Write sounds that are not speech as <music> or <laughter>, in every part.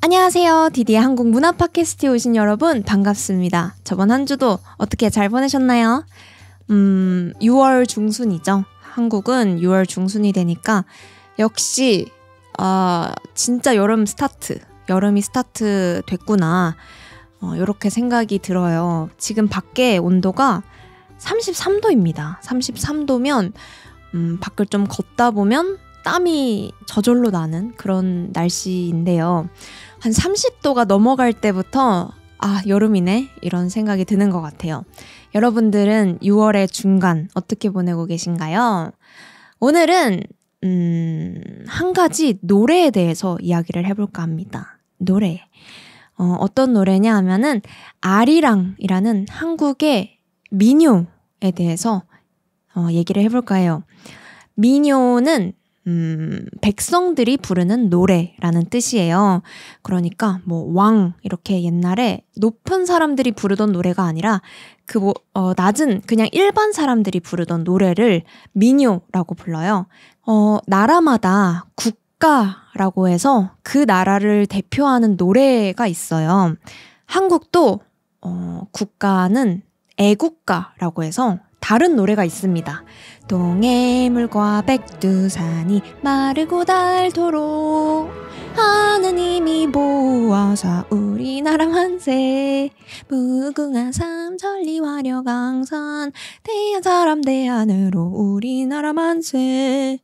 안녕하세요. 디디의 한국 문화 팟캐스트에 오신 여러분 반갑습니다. 저번 한 주도 어떻게 잘 보내셨나요? 음, 6월 중순이죠. 한국은 6월 중순이 되니까 역시 아, 어, 진짜 여름 스타트, 여름이 스타트 됐구나. 어, 이렇게 생각이 들어요. 지금 밖에 온도가 33도입니다. 33도면 음, 밖을 좀 걷다 보면 땀이 저절로 나는 그런 날씨인데요. 한 30도가 넘어갈 때부터 아, 여름이네? 이런 생각이 드는 것 같아요. 여러분들은 6월의 중간 어떻게 보내고 계신가요? 오늘은, 음, 한 가지 노래에 대해서 이야기를 해볼까 합니다. 노래. 어, 어떤 노래냐 하면은, 아리랑이라는 한국의 민요에 대해서 어, 얘기를 해볼까 해요. 민요는 음, 백성들이 부르는 노래라는 뜻이에요. 그러니까 뭐 왕 이렇게 옛날에 높은 사람들이 부르던 노래가 아니라 그 뭐, 어, 낮은 그냥 일반 사람들이 부르던 노래를 민요라고 불러요. 어, 나라마다 국가라고 해서 그 나라를 대표하는 노래가 있어요. 한국도 어, 국가는 애국가라고 해서 다른 노래가 있습니다. 동해물과 백두산이 마르고 닳도록 하느님이 보아사 우리나라 만세 무궁화 삼천리 화려강산 대한 사람 대안으로 우리나라 만세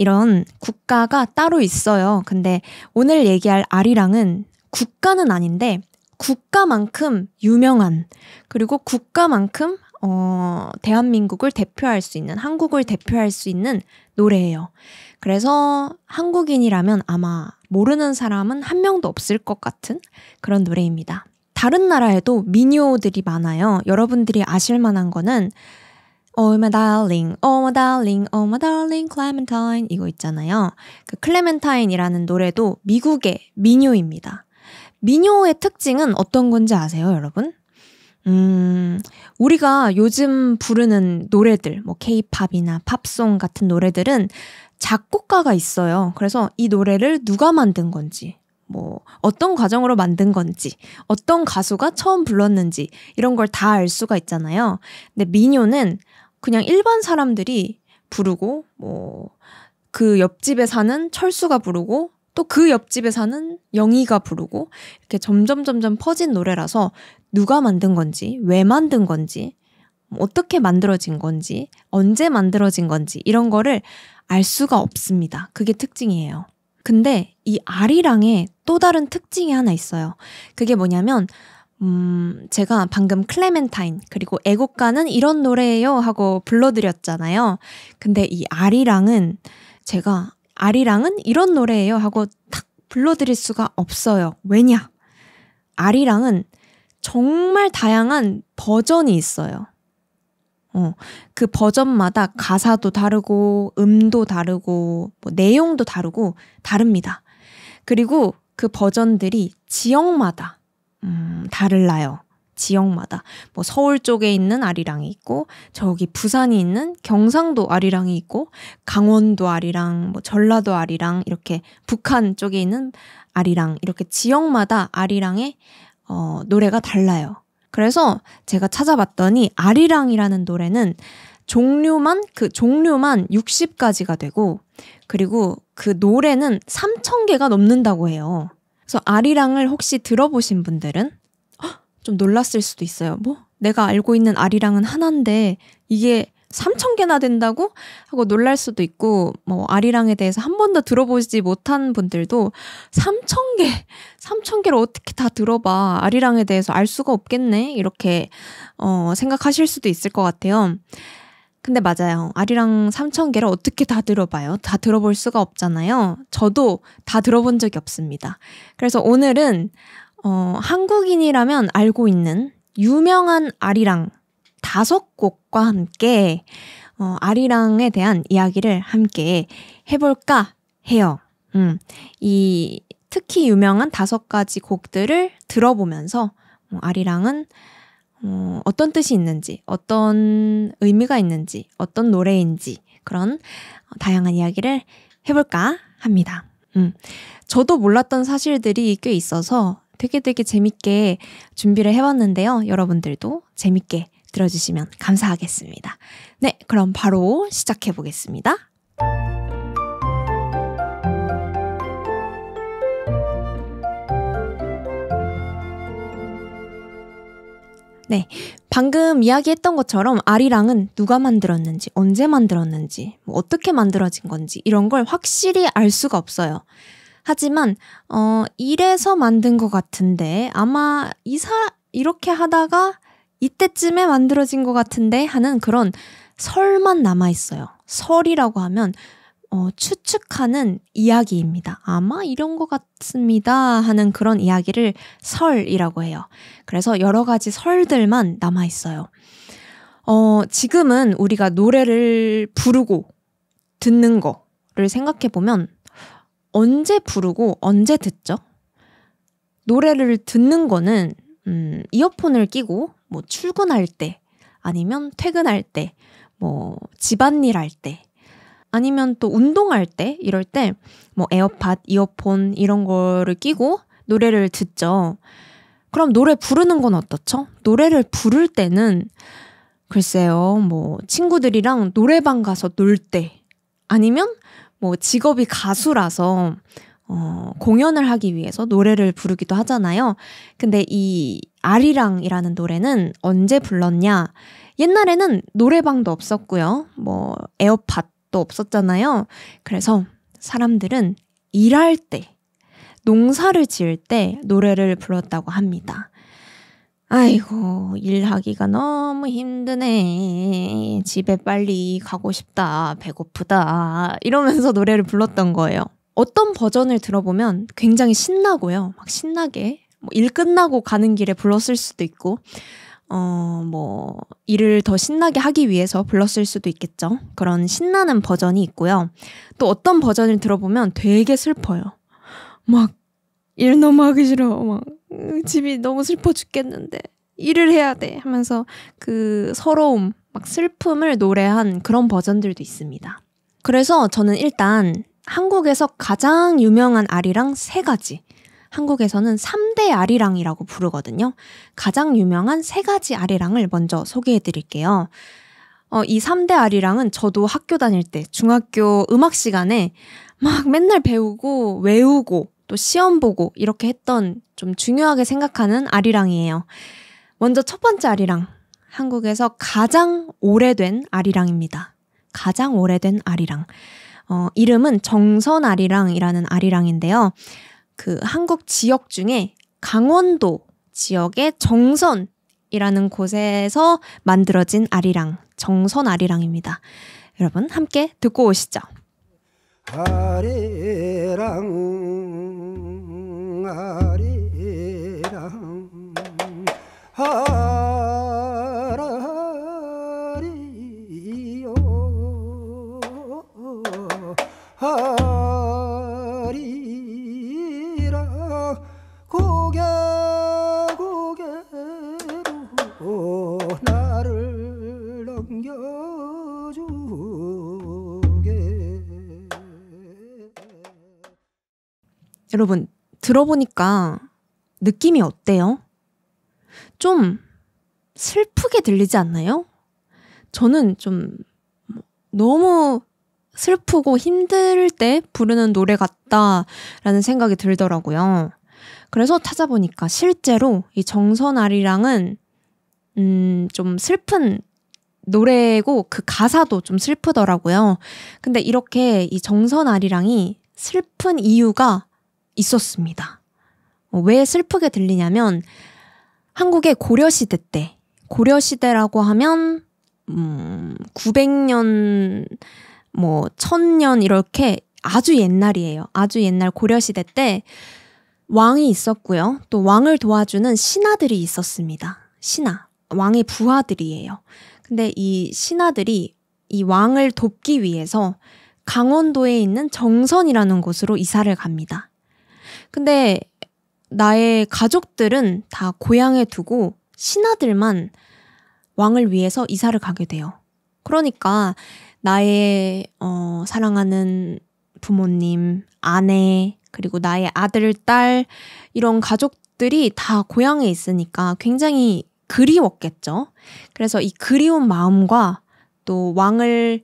이런 국가가 따로 있어요. 근데 오늘 얘기할 아리랑은 국가는 아닌데 국가만큼 유명한 그리고 국가만큼 어, 대한민국을 대표할 수 있는, 한국을 대표할 수 있는 노래예요. 그래서 한국인이라면 아마 모르는 사람은 한 명도 없을 것 같은 그런 노래입니다. 다른 나라에도 미니오들이 많아요. 여러분들이 아실 만한 거는 Oh my darling, oh my darling, oh my darling, Clementine 이거 있잖아요. 그 클레멘타인이라는 노래도 미국의 민요입니다. 민요의 특징은 어떤 건지 아세요, 여러분? 음, 우리가 요즘 부르는 노래들, 뭐 케이팝이나 팝송 같은 노래들은 작곡가가 있어요. 그래서 이 노래를 누가 만든 건지, 뭐 어떤 과정으로 만든 건지, 어떤 가수가 처음 불렀는지 이런 걸 다 알 수가 있잖아요. 근데 민요는 그냥 일반 사람들이 부르고 뭐 그 옆집에 사는 철수가 부르고 또그 옆집에 사는 영희가 부르고 이렇게 점점 점점 퍼진 노래라서 누가 만든 건지 왜 만든 건지 어떻게 만들어진 건지 언제 만들어진 건지 이런 거를 알 수가 없습니다. 그게 특징이에요. 근데 이아리랑의또 다른 특징이 하나 있어요. 그게 뭐냐면 음, 제가 방금 클레멘타인 그리고 애국가는 이런 노래예요 하고 불러드렸잖아요. 근데 이 아리랑은 제가 아리랑은 이런 노래예요 하고 탁 불러드릴 수가 없어요. 왜냐? 아리랑은 정말 다양한 버전이 있어요. 어, 그 버전마다 가사도 다르고, 음도 다르고, 뭐 내용도 다르고, 다릅니다. 그리고 그 버전들이 지역마다, 음, 다를라요 지역마다 뭐 서울 쪽에 있는 아리랑이 있고 저기 부산이 있는 경상도 아리랑이 있고 강원도 아리랑 뭐 전라도 아리랑 이렇게 북한 쪽에 있는 아리랑 이렇게 지역마다 아리랑의 어, 노래가 달라요. 그래서 제가 찾아봤더니 아리랑이라는 노래는 종류만 그 종류만 60가지가 되고 그리고 그 노래는 3,000개가 넘는다고 해요. 그래서 아리랑을 혹시 들어보신 분들은 좀 놀랐을 수도 있어요. 뭐 내가 알고 있는 아리랑은 하나인데 이게 3천 개나 된다고 하고 놀랄 수도 있고 뭐 아리랑에 대해서 한 번도 들어보지 못한 분들도 3천 개, 3천 개를 어떻게 다 들어봐 아리랑에 대해서 알 수가 없겠네 이렇게 어, 생각하실 수도 있을 것 같아요. 근데 맞아요. 아리랑 3천 개를 어떻게 다 들어봐요? 다 들어볼 수가 없잖아요. 저도 다 들어본 적이 없습니다. 그래서 오늘은 어, 한국인이라면 알고 있는 유명한 아리랑 다섯 곡과 함께 어, 아리랑에 대한 이야기를 함께 해볼까 해요. 음, 이 특히 유명한 다섯 가지 곡들을 들어보면서 어, 아리랑은 어, 어떤 뜻이 있는지, 어떤 의미가 있는지, 어떤 노래인지 그런 다양한 이야기를 해볼까 합니다. 음, 저도 몰랐던 사실들이 꽤 있어서 되게 되게 재밌게 준비를 해봤는데요. 여러분들도 재밌게 들어주시면 감사하겠습니다. 네, 그럼 바로 시작해 보겠습니다. 네. 방금 이야기했던 것처럼 아리랑은 누가 만들었는지, 언제 만들었는지, 뭐 어떻게 만들어진 건지 이런 걸 확실히 알 수가 없어요. 하지만 어 이래서 만든 것 같은데 아마 이사 이렇게 하다가 이때쯤에 만들어진 것 같은데 하는 그런 설만 남아 있어요. 설이라고 하면 어, 추측하는 이야기입니다. 아마 이런 것 같습니다. 하는 그런 이야기를 설이라고 해요. 그래서 여러 가지 설들만 남아 있어요. 어, 지금은 우리가 노래를 부르고 듣는 거를 생각해 보면 언제 부르고 언제 듣죠? 노래를 듣는 거는 음, 이어폰을 끼고 뭐 출근할 때 아니면 퇴근할 때 뭐 집안일 할 때 아니면 또 운동할 때 이럴 때 뭐 에어팟, 이어폰 이런 거를 끼고 노래를 듣죠. 그럼 노래 부르는 건 어떻죠? 노래를 부를 때는 글쎄요, 뭐 친구들이랑 노래방 가서 놀 때 아니면 뭐 직업이 가수라서 어, 공연을 하기 위해서 노래를 부르기도 하잖아요. 근데 이 아리랑이라는 노래는 언제 불렀냐? 옛날에는 노래방도 없었고요. 뭐 에어팟도 없었잖아요. 그래서 사람들은 일할 때, 농사를 지을 때 노래를 불렀다고 합니다. 아이고, 일하기가 너무 힘드네. 집에 빨리 가고 싶다. 배고프다. 이러면서 노래를 불렀던 거예요. 어떤 버전을 들어보면 굉장히 신나고요. 막 신나게. 뭐일 끝나고 가는 길에 불렀을 수도 있고, 어, 뭐, 일을 더 신나게 하기 위해서 불렀을 수도 있겠죠. 그런 신나는 버전이 있고요. 또 어떤 버전을 들어보면 되게 슬퍼요. 막, 일 너무 하기 싫어. 막, 음, 집이 너무 슬퍼 죽겠는데 일을 해야 돼 하면서 그 서러움 막 슬픔을 노래한 그런 버전들도 있습니다. 그래서 저는 일단 한국에서 가장 유명한 아리랑 세 가지 한국에서는 3대 아리랑이라고 부르거든요. 가장 유명한 세 가지 아리랑을 먼저 소개해 드릴게요. 어, 이 3대 아리랑은 저도 학교 다닐 때 중학교 음악 시간에 막 맨날 배우고 외우고 또 시험 보고 이렇게 했던 좀 중요하게 생각하는 아리랑이에요. 먼저 첫 번째 아리랑. 한국에서 가장 오래된 아리랑입니다. 가장 오래된 아리랑. 어, 이름은 정선 아리랑이라는 아리랑인데요. 그 한국 지역 중에 강원도 지역의 정선이라는 곳에서 만들어진 아리랑, 정선 아리랑입니다. 여러분 함께 듣고 오시죠. 아리랑 하리요 하리라 고개 고개로 나를 넘겨주게 여러분 들어보니까 느낌이 어때요? 좀 슬프게 들리지 않나요? 저는 좀 너무 슬프고 힘들 때 부르는 노래 같다라는 생각이 들더라고요. 그래서 찾아보니까 실제로 이 정선아리랑은 음, 좀 슬픈 노래고 그 가사도 좀 슬프더라고요. 근데 이렇게 이 정선아리랑이 슬픈 이유가 있었습니다. 어, 왜 슬프게 들리냐면 한국의 고려시대 때, 고려시대라고 하면, 음, 900년, 뭐, 1000년 이렇게 아주 옛날이에요. 아주 옛날 고려시대 때 왕이 있었고요. 또 왕을 도와주는 신하들이 있었습니다. 신하. 왕의 부하들이에요. 근데 이 신하들이 이 왕을 돕기 위해서 강원도에 있는 정선이라는 곳으로 이사를 갑니다. 근데 나의 가족들은 다 고향에 두고 신하들만 왕을 위해서 이사를 가게 돼요. 그러니까 나의 어, 사랑하는 부모님, 아내, 그리고 나의 아들, 딸 이런 가족들이 다 고향에 있으니까 굉장히 그리웠겠죠. 그래서 이 그리운 마음과 또 왕을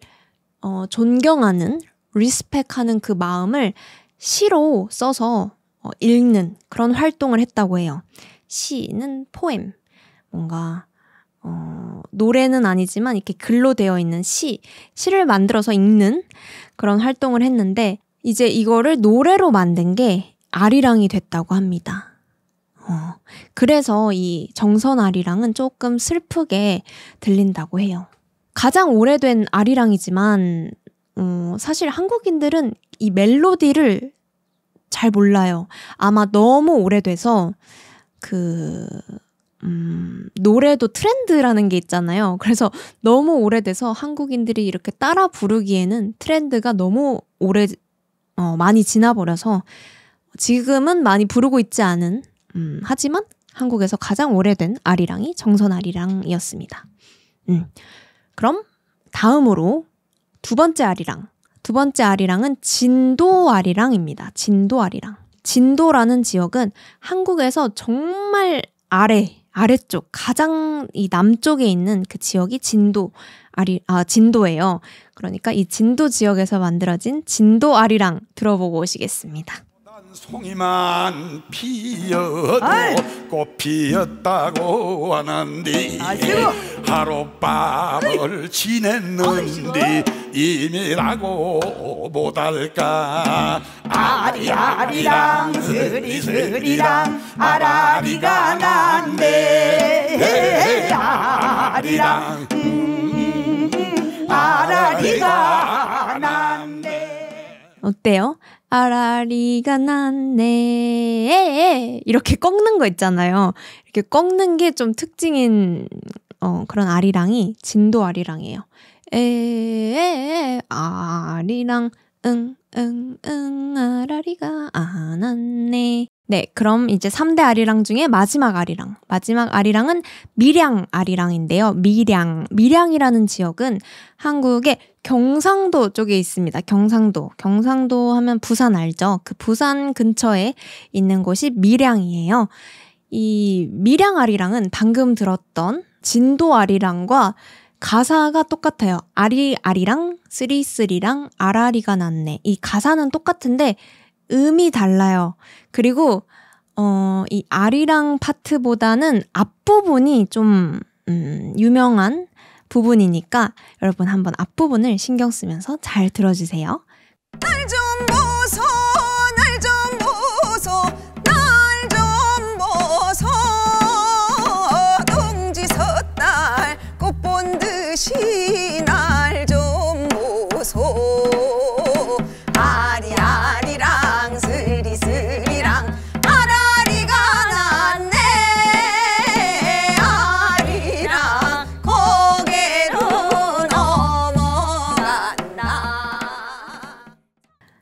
어, 존경하는 리스펙하는 그 마음을 시로 써서 어, 읽는 그런 활동을 했다고 해요. 시는 포엠, 뭔가 어, 노래는 아니지만 이렇게 글로 되어 있는 시, 시를 만들어서 읽는 그런 활동을 했는데 이제 이거를 노래로 만든 게 아리랑이 됐다고 합니다. 어, 그래서 이 정선 아리랑은 조금 슬프게 들린다고 해요. 가장 오래된 아리랑이지만 어, 사실 한국인들은 이 멜로디를 잘 몰라요. 아마 너무 오래돼서 그 음, 노래도 트렌드라는 게 있잖아요. 그래서 너무 오래돼서 한국인들이 이렇게 따라 부르기에는 트렌드가 너무 오래 어, 많이 지나버려서 지금은 많이 부르고 있지 않은 음, 하지만 한국에서 가장 오래된 아리랑이 정선 아리랑이었습니다. 음. 그럼 다음으로 두 번째 아리랑 두 번째 아리랑은 진도 아리랑입니다. 진도 아리랑. 진도라는 지역은 한국에서 정말 아래 아래쪽 가장 이 남쪽에 있는 그 지역이 진도 아리 아 진도예요. 그러니까 이 진도 지역에서 만들어진 진도 아리랑 들어보고 오시겠습니다. 송이만 피어도 아이. 꽃 피었다고 하는데 아, 하룻밤을 지냈는데 이미라고 못할까 아리아리랑 스리스리랑 아라리가 난데 아리랑 음, 음, 음, 아라리가 난데 어때요? 아라리가 났네 이렇게 꺾는 거 있잖아요. 이렇게 꺾는 게 좀 특징인 어, 그런 아리랑이 진도 아리랑이에요. 에에에 아리랑 응응응 응, 응, 아라리가 안았네 네, 그럼 이제 3대 아리랑 중에 마지막 아리랑. 마지막 아리랑은 밀양 아리랑인데요. 밀양. 밀양이라는 지역은 한국의 경상도 쪽에 있습니다. 경상도. 경상도 하면 부산 알죠? 그 부산 근처에 있는 곳이 밀양이에요. 이 밀양 아리랑은 방금 들었던 진도 아리랑과 가사가 똑같아요. 아리 아리랑, 쓰리쓰리랑, 아라리가 났네. 이 가사는 똑같은데 음이 달라요. 그리고 어, 이 아리랑 파트보다는 앞부분이 좀 음, 유명한 부분이니까 여러분 한번 앞부분을 신경 쓰면서 잘 들어주세요. 알죠?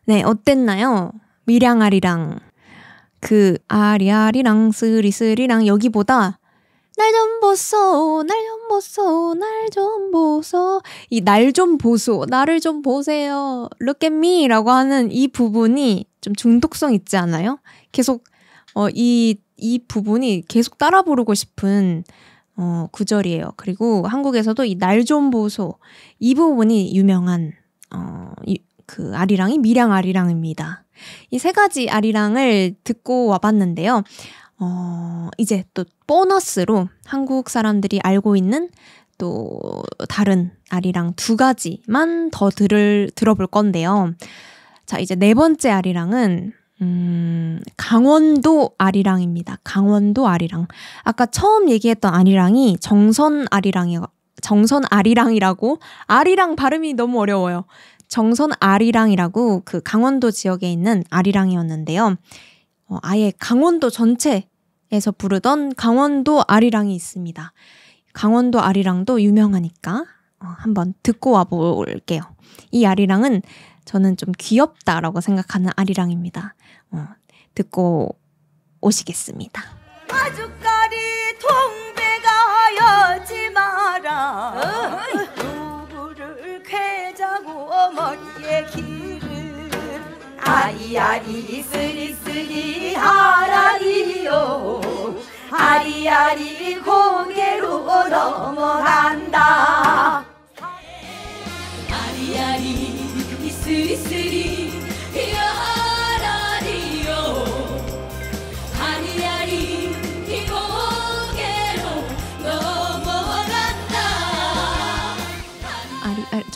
네, 어땠나요? 미량아리랑 그 아리아리랑 쓰리쓰리랑 여기보다 날 좀 보소 날 좀 보소 날 좀 보소 이 날 좀 보소 나를 좀 보세요 look at me라고 하는 이 부분이 좀 중독성 있지 않아요? 계속 어 이 이 부분이 계속 따라 부르고 싶은 어 구절이에요. 그리고 한국에서도 이 날 좀 보소 이 부분이 유명한 어, 이, 그 아리랑이 미량 아리랑입니다. 이 세 가지 아리랑을 듣고 와봤는데요. 어, 이제 또 보너스로 한국 사람들이 알고 있는 또 다른 아리랑 두 가지만 더 들을, 들어볼 건데요. 자, 이제 네 번째 아리랑은 음, 강원도 아리랑입니다. 강원도 아리랑. 아까 처음 얘기했던 아리랑이 정선 아리랑이 정선 아리랑이라고 아리랑 발음이 너무 어려워요. 정선 아리랑이라고 그 강원도 지역에 있는 아리랑이었는데요. 어, 아예 강원도 전체에서 부르던 강원도 아리랑이 있습니다. 강원도 아리랑도 유명하니까 어, 한번 듣고 와볼게요. 이 아리랑은 저는 좀 귀엽다라고 생각하는 아리랑입니다. 어, 듣고 오시겠습니다. 마주까리 통배가 여지 마라. 어, 머리에 기를 아리아리 쓰리쓰리 하라리요 아리아리 고개로 넘어간다 아리아리 쓰리쓰리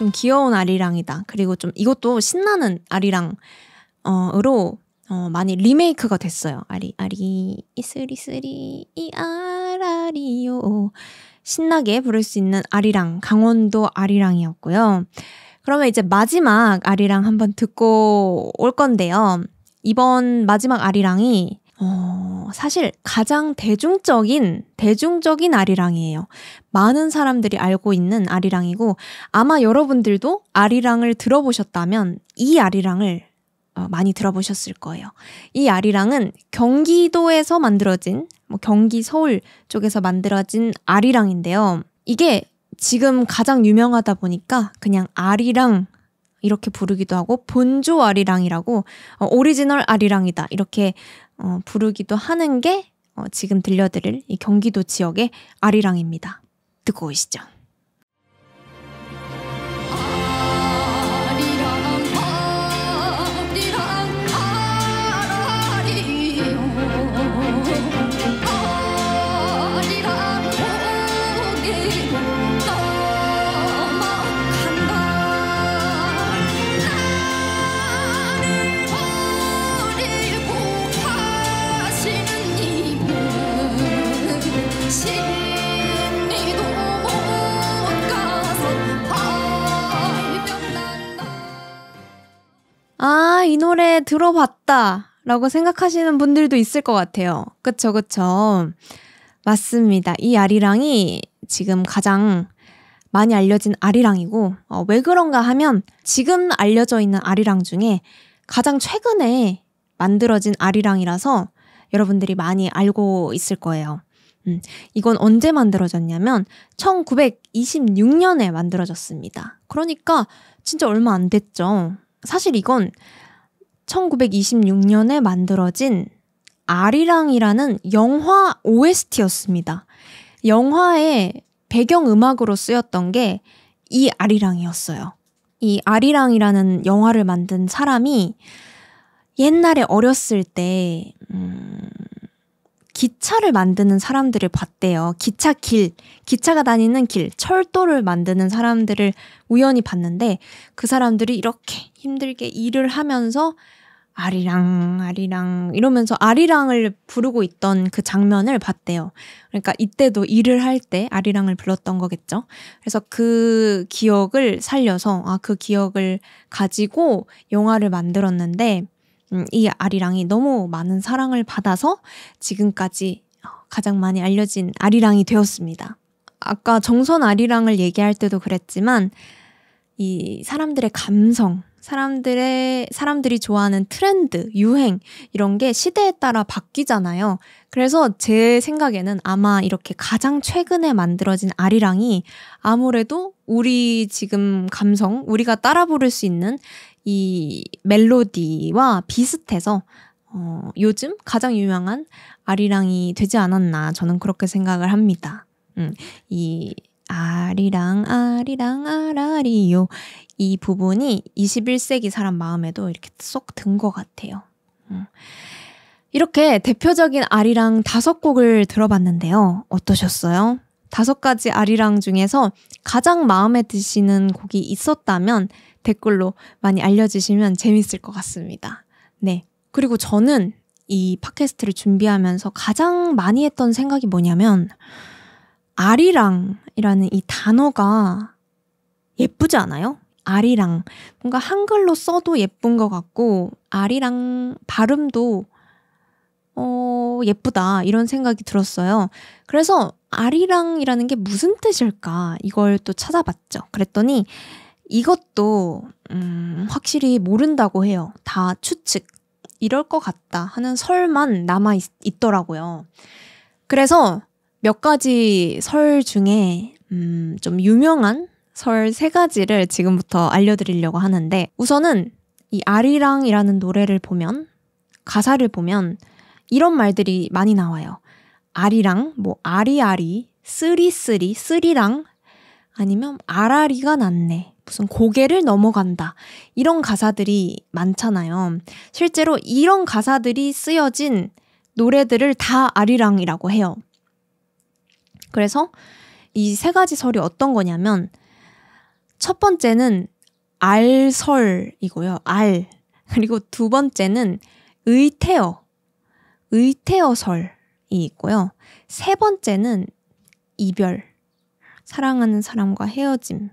좀 귀여운 아리랑이다. 그리고 좀 이것도 신나는 아리랑 어로 어, 많이 리메이크가 됐어요. 아리 아리 이스리스리 이아라리요 신나게 부를 수 있는 아리랑 강원도 아리랑이었고요. 그러면 이제 마지막 아리랑 한번 듣고 올 건데요. 이번 마지막 아리랑이 어, 사실 가장 대중적인, 대중적인 아리랑이에요. 많은 사람들이 알고 있는 아리랑이고, 아마 여러분들도 아리랑을 들어보셨다면 이 아리랑을 어, 많이 들어보셨을 거예요. 이 아리랑은 경기도에서 만들어진, 뭐 경기 서울 쪽에서 만들어진 아리랑인데요. 이게 지금 가장 유명하다 보니까 그냥 아리랑 이렇게 부르기도 하고 본조 아리랑이라고 어, 오리지널 아리랑이다 이렇게 어, 부르기도 하는 게 어, 지금 들려드릴 이 경기도 지역의 아리랑입니다. 듣고 오시죠. 아, 이 노래 들어봤다. 라고 생각하시는 분들도 있을 것 같아요. 그쵸, 그쵸. 맞습니다. 이 아리랑이 지금 가장 많이 알려진 아리랑이고, 어, 왜 그런가 하면 지금 알려져 있는 아리랑 중에 가장 최근에 만들어진 아리랑이라서 여러분들이 많이 알고 있을 거예요. 음, 이건 언제 만들어졌냐면 1926년에 만들어졌습니다. 그러니까 진짜 얼마 안 됐죠. 사실 이건 1926년에 만들어진 아리랑이라는 영화 OST였습니다. 영화의 배경 음악으로 쓰였던 게 이 아리랑이었어요. 이 아리랑이라는 영화를 만든 사람이 옛날에 어렸을 때, 음, 기차를 만드는 사람들을 봤대요. 기차 길, 기차가 다니는 길, 철도를 만드는 사람들을 우연히 봤는데 그 사람들이 이렇게 힘들게 일을 하면서 아리랑, 아리랑 이러면서 아리랑을 부르고 있던 그 장면을 봤대요. 그러니까 이때도 일을 할 때 아리랑을 불렀던 거겠죠. 그래서 그 기억을 살려서, 아, 그 기억을 가지고 영화를 만들었는데 음, 이 아리랑이 너무 많은 사랑을 받아서 지금까지 어, 가장 많이 알려진 아리랑이 되었습니다. 아까 정선 아리랑을 얘기할 때도 그랬지만 이 사람들의 감성, 사람들의 사람들이 좋아하는 트렌드, 유행 이런 게 시대에 따라 바뀌잖아요. 그래서 제 생각에는 아마 이렇게 가장 최근에 만들어진 아리랑이 아무래도 우리 지금 감성, 우리가 따라 부를 수 있는 이 멜로디와 비슷해서 어, 요즘 가장 유명한 아리랑이 되지 않았나 저는 그렇게 생각을 합니다. 음, 이 아리랑 아리랑 아라리요 이 부분이 21세기 사람 마음에도 이렇게 쏙 든 것 같아요. 음. 이렇게 대표적인 아리랑 다섯 곡을 들어봤는데요. 어떠셨어요? 다섯 가지 아리랑 중에서 가장 마음에 드시는 곡이 있었다면 댓글로 많이 알려주시면 재밌을 것 같습니다. 네. 그리고 저는 이 팟캐스트를 준비하면서 가장 많이 했던 생각이 뭐냐면 아리랑 이라는 이 단어가 예쁘지 않아요? 아리랑. 뭔가 한글로 써도 예쁜 것 같고, 아리랑 발음도, 어, 예쁘다. 이런 생각이 들었어요. 그래서 아리랑이라는 게 무슨 뜻일까? 이걸 또 찾아봤죠. 그랬더니 이것도, 음, 확실히 모른다고 해요. 다 추측. 이럴 것 같다 하는 설만 남아 있, 더라고요 그래서 몇 가지 설 중에 음, 좀 유명한 설 세 가지를 지금부터 알려드리려고 하는데 우선은 이 아리랑이라는 노래를 보면 가사를 보면 이런 말들이 많이 나와요. 아리랑, 뭐 아리아리, 쓰리쓰리, 쓰리랑 아니면 아라리가 났네. 무슨 고개를 넘어간다. 이런 가사들이 많잖아요. 실제로 이런 가사들이 쓰여진 노래들을 다 아리랑이라고 해요. 그래서 이 세 가지 설이 어떤 거냐면 첫 번째는 알설이고요. 알. 그리고 두 번째는 의태어. 의태어설이 있고요. 세 번째는 이별. 사랑하는 사람과 헤어짐.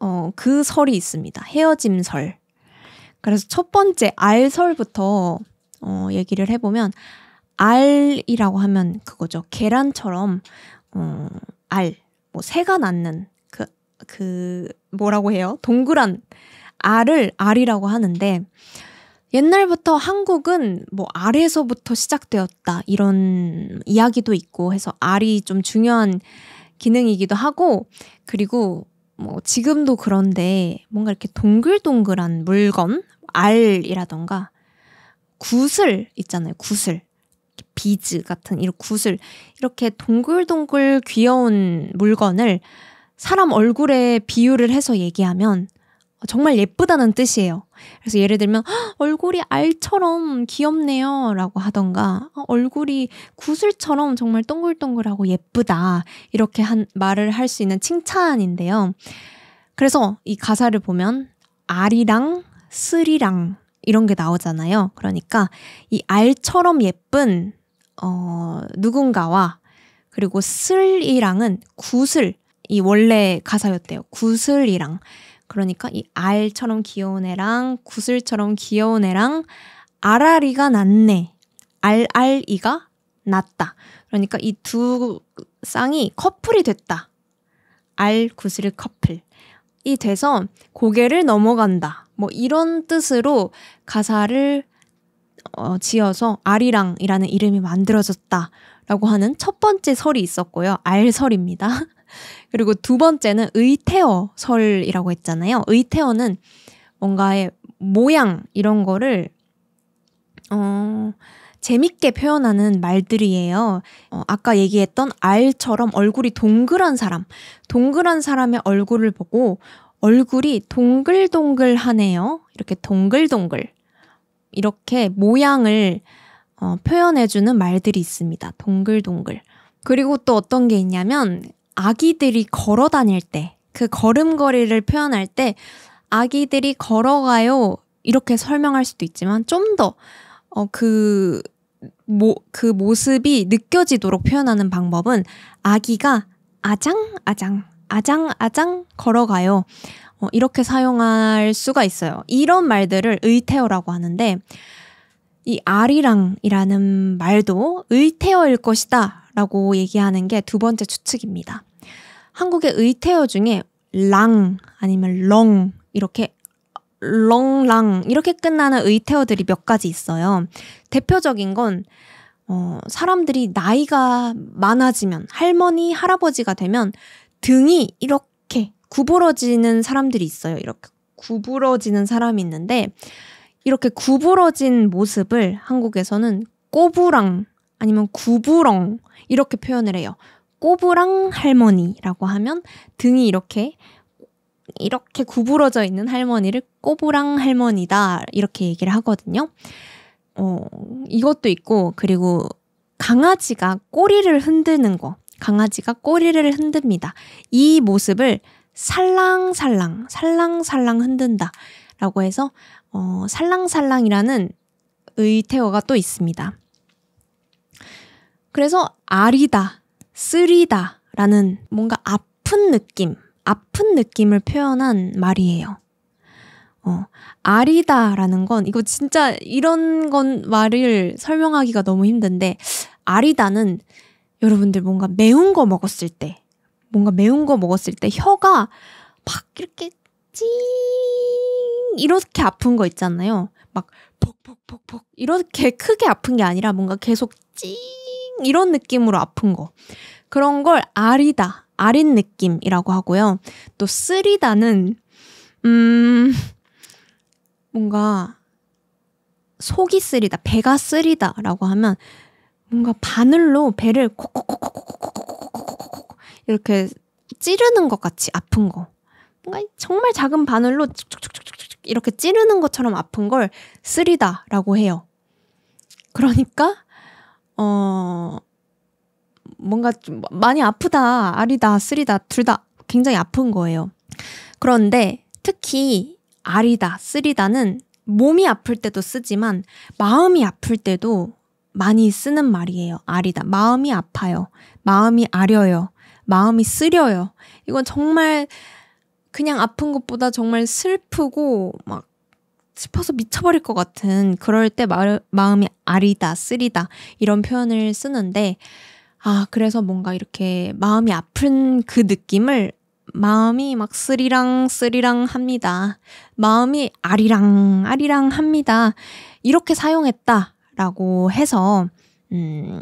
어, 그 설이 있습니다. 헤어짐 설. 그래서 첫 번째 알설부터 어, 얘기를 해보면 알이라고 하면 그거죠. 계란처럼 음, 알, 뭐 새가 낳는 그, 그 뭐라고 해요? 동그란 알을 알이라고 하는데 옛날부터 한국은 뭐 알에서부터 시작되었다 이런 이야기도 있고 해서 알이 좀 중요한 기능이기도 하고 그리고 뭐 지금도 그런데 뭔가 이렇게 동글동글한 물건 알이라던가 구슬 있잖아요 구슬 비즈 같은 이런 구슬 이렇게 동글동글 귀여운 물건을 사람 얼굴에 비유를 해서 얘기하면 정말 예쁘다는 뜻이에요. 그래서 예를 들면 얼굴이 알처럼 귀엽네요라고 하던가 어, 얼굴이 구슬처럼 정말 동글동글하고 예쁘다 이렇게 한 말을 할 수 있는 칭찬인데요. 그래서 이 가사를 보면 알이랑 쓰리랑 이런 게 나오잖아요. 그러니까 이 알처럼 예쁜 어, 누군가와 그리고 슬이랑은 구슬 이 원래 가사였대요. 구슬이랑 그러니까 이 알처럼 귀여운 애랑 구슬처럼 귀여운 애랑 알알이가 낫네. 알알이가 낫다. 그러니까 이 두 쌍이 커플이 됐다. 알 구슬 커플. 이 돼서 고개를 넘어간다. 뭐 이런 뜻으로 가사를 어, 지어서 아리랑이라는 이름이 만들어졌다라고 하는 첫 번째 설이 있었고요. 알설입니다. <laughs> 그리고 두 번째는 의태어 설이라고 했잖아요. 의태어는 뭔가의 모양 이런 거를 어, 재밌게 표현하는 말들이에요. 어, 아까 얘기했던 알처럼 얼굴이 동그란 사람, 동그란 사람의 얼굴을 보고 얼굴이 동글동글하네요. 이렇게 동글동글 이렇게 모양을 어, 표현해주는 말들이 있습니다. 동글동글. 그리고 또 어떤 게 있냐면 아기들이 걸어 다닐 때 그 걸음걸이를 표현할 때 아기들이 걸어가요 이렇게 설명할 수도 있지만 좀 더그 어, 그 모, 그 모습이 느껴지도록 표현하는 방법은 아기가 아장아장, 아장아장 걸어가요. 어, 이렇게 사용할 수가 있어요. 이런 말들을 의태어라고 하는데 이 아리랑이라는 말도 의태어일 것이다 라고 얘기하는 게 두 번째 추측입니다. 한국의 의태어 중에 랑 아니면 렁 이렇게 렁랑 이렇게 끝나는 의태어들이 몇 가지 있어요. 대표적인 건 어, 사람들이 나이가 많아지면 할머니 할아버지가 되면 등이 이렇게 구부러지는 사람들이 있어요. 이렇게 구부러지는 사람이 있는데 이렇게 구부러진 모습을 한국에서는 꼬부랑 아니면 구부렁 이렇게 표현을 해요. 꼬부랑 할머니라고 하면 등이 이렇게 이렇게 구부러져 있는 할머니를 꼬부랑 할머니다 이렇게 얘기를 하거든요. 어, 이것도 있고 그리고 강아지가 꼬리를 흔드는 거. 강아지가 꼬리를 흔듭니다. 이 모습을 살랑살랑, 살랑살랑 흔든다 라고 해서 어, 살랑살랑이라는 의태어가 또 있습니다. 그래서 아리다, 쓰리다 라는 뭔가 아픈 느낌, 아픈 느낌을 표현한 말이에요. 어, 아리다라는 건 이거 진짜 이런 건 말을 설명하기가 너무 힘든데 아리다는 여러분들 뭔가 매운 거 먹었을 때 뭔가 매운 거 먹었을 때 혀가 막 이렇게 찡 이렇게 아픈 거 있잖아요. 막 폭폭폭폭 이렇게 크게 아픈 게 아니라 뭔가 계속 찡 이런 느낌으로 아픈 거. 그런 걸 아리다, 아린 느낌이라고 하고요. 또 쓰리다는 음 뭔가 속이 쓰리다, 배가 쓰리다라고 하면 뭔가 바늘로 배를 콕 콕콕콕콕콕콕콕콕콕 이렇게 찌르는 것 같이 아픈 거. 뭔가 정말 작은 바늘로 쭉쭉쭉쭉쭉 이렇게 찌르는 것처럼 아픈 걸 쓰리다라고 해요. 그러니까 어 뭔가 좀 많이 아프다, 아리다, 쓰리다 둘 다 굉장히 아픈 거예요. 그런데 특히 아리다, 쓰리다는 몸이 아플 때도 쓰지만 마음이 아플 때도 많이 쓰는 말이에요. 아리다. 마음이 아파요. 마음이 아려요. 마음이 쓰려요. 이건 정말 그냥 아픈 것보다 정말 슬프고 막 슬퍼서 미쳐버릴 것 같은 그럴 때 마, 마음이 아리다, 쓰리다 이런 표현을 쓰는데 아, 그래서 뭔가 이렇게 마음이 아픈 그 느낌을 마음이 막 쓰리랑 쓰리랑 합니다. 마음이 아리랑 아리랑 합니다. 이렇게 사용했다라고 해서 음,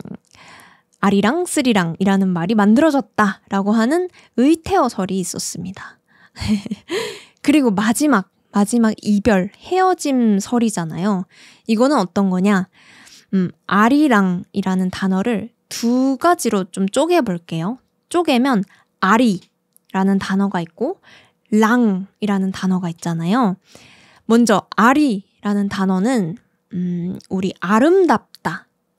아리랑 쓰리랑이라는 말이 만들어졌다라고 하는 의태어설이 있었습니다. <laughs> 그리고 마지막 마지막 이별 헤어짐 설이잖아요. 이거는 어떤 거냐? 음, 아리랑이라는 단어를 두 가지로 좀 쪼개 볼게요. 쪼개면 아리라는 단어가 있고 랑이라는 단어가 있잖아요. 먼저 아리라는 단어는 음, 우리 아름답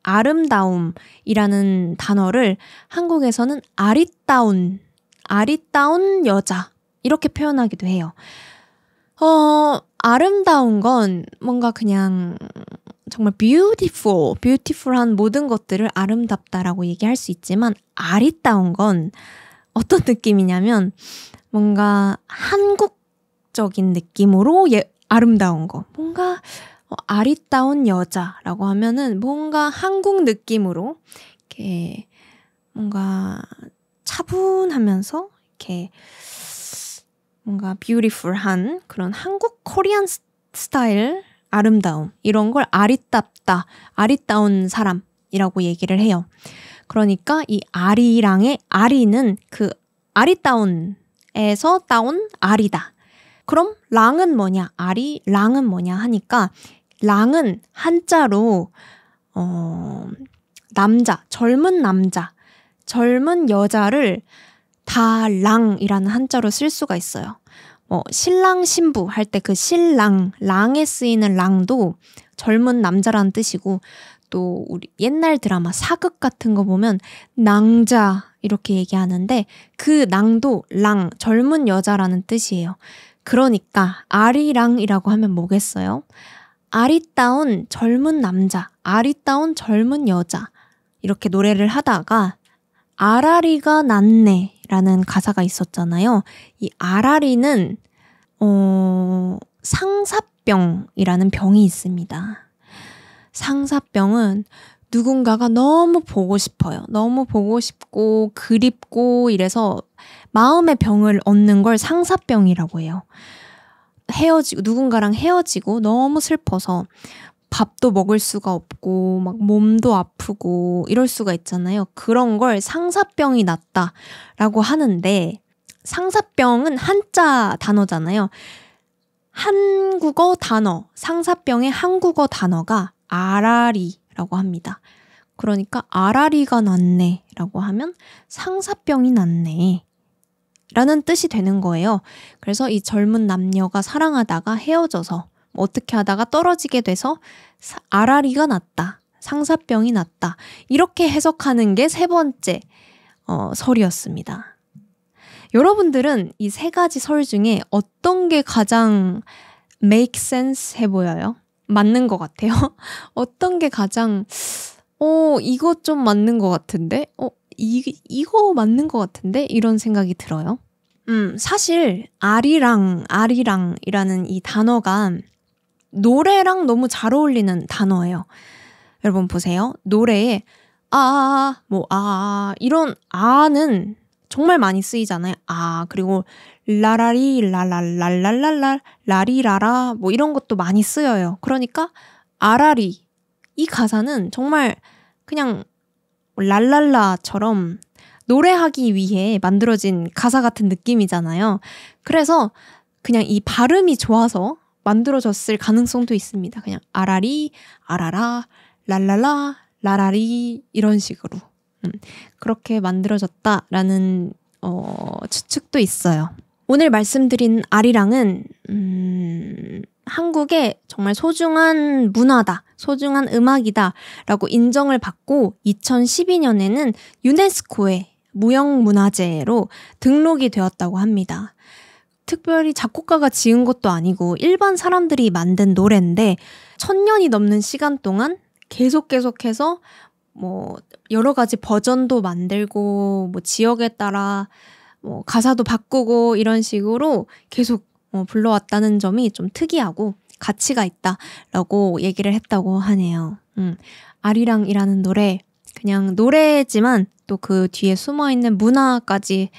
아름다움이라는 단어를 한국에서는 아리따운, 아리따운 여자 이렇게 표현하기도 해요. 어, 아름다운 건 뭔가 그냥 정말 beautiful, beautiful한 모든 것들을 아름답다라고 얘기할 수 있지만 아리따운 건 어떤 느낌이냐면 뭔가 한국적인 느낌으로 예, 아름다운 거. 뭔가 어, 아리따운 여자라고 하면은 뭔가 한국 느낌으로 이렇게 뭔가 차분하면서 이렇게 뭔가 뷰티풀한 그런 한국 코리안 스타일 아름다움 이런 걸아리따다 아리따운 사람이라고 얘기를 해요. 그러니까 이 아리랑의 아리는 그 아리따운에서 따온 아리다. 그럼 랑은 뭐냐? 아리랑은 뭐냐 하니까 랑은 한자로 어, 남자, 젊은 남자, 젊은 여자를 다랑이라는 한자로 쓸 수가 있어요. 뭐 신랑 신부 할 때 그 신랑, 랑에 쓰이는 랑도 젊은 남자라는 뜻이고 또 우리 옛날 드라마 사극 같은 거 보면 낭자 이렇게 얘기하는데 그 낭도 랑 젊은 여자라는 뜻이에요. 그러니까 아리랑이라고 하면 뭐겠어요? 아리따운 젊은 남자, 아리따운 젊은 여자 이렇게 노래를 하다가 아라리가 났네 라는 가사가 있었잖아요. 이 아라리는 어, 상사병이라는 병이 있습니다. 상사병은 누군가가 너무 보고 싶어요. 너무 보고 싶고 그립고 이래서 마음의 병을 얻는 걸 상사병이라고 해요. 헤어지고 누군가랑 헤어지고 너무 슬퍼서 밥도 먹을 수가 없고 막 몸도 아프고 이럴 수가 있잖아요. 그런 걸 상사병이 났다라고 하는데 상사병은 한자 단어잖아요. 한국어 단어, 상사병의 한국어 단어가 아라리라고 합니다. 그러니까 아라리가 났네라고 하면 상사병이 났네. 라는 뜻이 되는 거예요. 그래서 이 젊은 남녀가 사랑하다가 헤어져서 뭐 어떻게 하다가 떨어지게 돼서 아라리가 났다. 상사병이 났다. 이렇게 해석하는 게 세 번째 어, 설이었습니다. 여러분들은 이 세 가지 설 중에 어떤 게 가장 make sense 해 보여요? 맞는 것 같아요? <laughs> 어떤 게 가장, 어, 이거 좀 맞는 것 같은데? 어, 이, 이거 맞는 것 같은데? 이런 생각이 들어요. 음, 사실 아리랑 아리랑이라는 이 단어가 노래랑 너무 잘 어울리는 단어예요. 여러분 보세요. 노래에 아, 뭐 아, 이런 아는 정말 많이 쓰이잖아요. 아, 그리고 라라리 라랄랄랄랄랄 라리라라 뭐 이런 것도 많이 쓰여요. 그러니까 아라리 이 가사는 정말 그냥 랄랄라처럼 노래하기 위해 만들어진 가사 같은 느낌이잖아요. 그래서 그냥 이 발음이 좋아서 만들어졌을 가능성도 있습니다. 그냥 아라리, 아라라, 랄랄라, 라라리 이런 식으로 음, 그렇게 만들어졌다라는 어, 추측도 있어요. 오늘 말씀드린 아리랑은 음, 한국의 정말 소중한 문화다, 소중한 음악이다라고 인정을 받고 2012년에는 유네스코에 무형문화재로 등록이 되었다고 합니다. 특별히 작곡가가 지은 것도 아니고 일반 사람들이 만든 노래인데 천 년이 넘는 시간 동안 계속 계속해서 뭐 여러 가지 버전도 만들고 뭐 지역에 따라 뭐 가사도 바꾸고 이런 식으로 계속 어 불러왔다는 점이 좀 특이하고 가치가 있다라고 얘기를 했다고 하네요. 음. 아리랑이라는 노래 그냥 노래지만 또 그 뒤에 숨어 있는 문화까지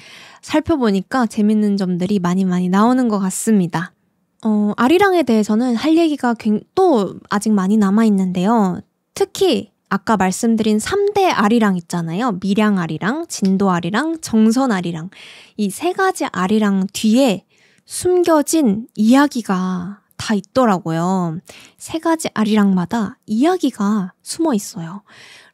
살펴보니까 재밌는 점들이 많이 많이 나오는 것 같습니다. 어, 아리랑에 대해서는 할 얘기가 또 아직 많이 남아 있는데요. 특히 아까 말씀드린 3대 아리랑 있잖아요. 미량 아리랑, 진도 아리랑, 정선 아리랑. 이 세 가지 아리랑 뒤에 숨겨진 이야기가 다 있더라고요. 세 가지 아리랑마다 이야기가 숨어 있어요.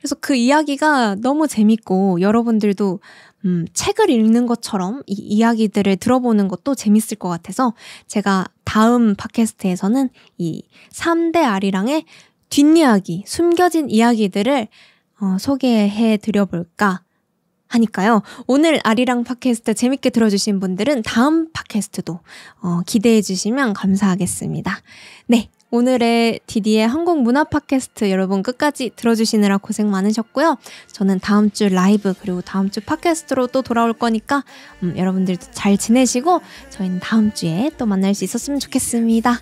그래서 그 이야기가 너무 재밌고 여러분들도 음, 책을 읽는 것처럼 이 이야기들을 들어보는 것도 재밌을 것 같아서 제가 다음 팟캐스트에서는 이 3대 아리랑의 뒷이야기, 숨겨진 이야기들을 어, 소개해 드려볼까 하니까요. 오늘 아리랑 팟캐스트 재밌게 들어주신 분들은 다음 팟캐스트도 어, 기대해 주시면 감사하겠습니다. 네, 오늘의 디디의 한국 문화 팟캐스트 여러분 끝까지 들어주시느라 고생 많으셨고요. 저는 다음 주 라이브 그리고 다음 주 팟캐스트로 또 돌아올 거니까 음, 여러분들도 잘 지내시고 저희는 다음 주에 또 만날 수 있었으면 좋겠습니다.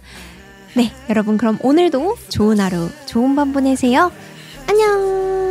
네, 여러분 그럼 오늘도 좋은 하루, 좋은 밤 보내세요. 안녕!